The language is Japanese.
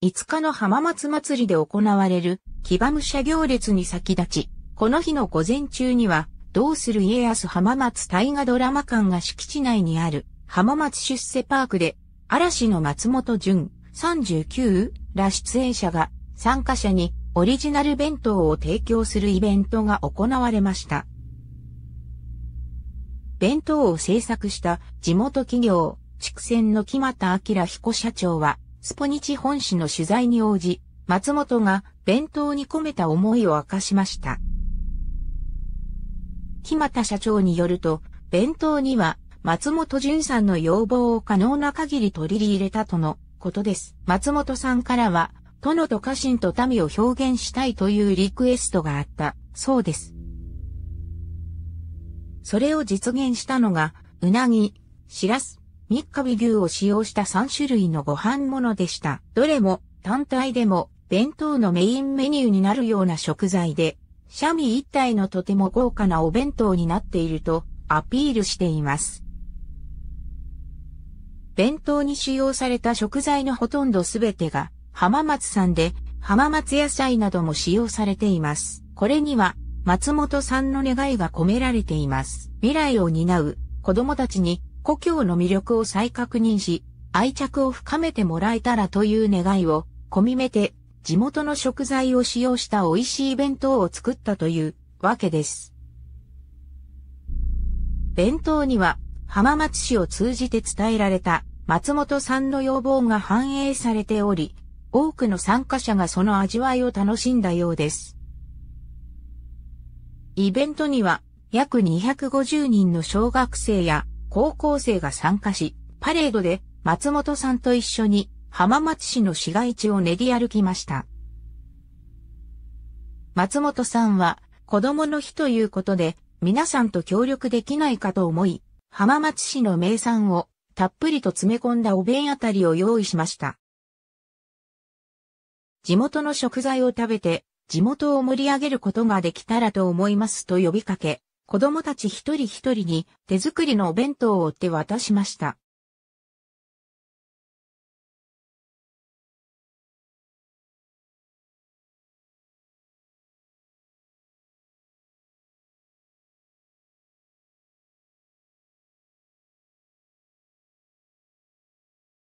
5日の浜松祭りで行われる騎馬武者行列に先立ち、この日の午前中には、どうする家康浜松大河ドラマ館が敷地内にある浜松出世パークで、嵐の松本潤39ら出演者が参加者にオリジナル弁当を提供するイベントが行われました。弁当を制作した地元企業、畜船の木又明彦社長は、スポニチ本誌の取材に応じ、松本が弁当に込めた思いを明かしました。木又社長によると、弁当には松本潤さんの要望を可能な限り取り入れたとのことです。松本さんからは、殿と家臣と民を表現したいというリクエストがあったそうです。それを実現したのが、うなぎ、しらす、三日日牛を使用した3種類のご飯物でした。どれも単体でも弁当のメインメニューになるような食材で、シャミ一体のとても豪華なお弁当になっているとアピールしています。弁当に使用された食材のほとんどすべてが浜松産で浜松野菜なども使用されています。これには松本さんの願いが込められています。未来を担う子供たちに故郷の魅力を再確認し、愛着を深めてもらえたらという願いを込みめて、地元の食材を使用した美味しい弁当を作ったというわけです。弁当には浜松市を通じて伝えられた松本さんの要望が反映されており、多くの参加者がその味わいを楽しんだようです。イベントには約250人の小学生や高校生が参加し、パレードで松本さんと一緒に浜松市の市街地を練り歩きました。松本さんは子供の日ということで皆さんと協力できないかと思い、浜松市の名産をたっぷりと詰め込んだお弁あたりを用意しました。地元の食材を食べて地元を盛り上げることができたらと思いますと呼びかけ、子供たち一人一人に手作りのお弁当を手渡しました。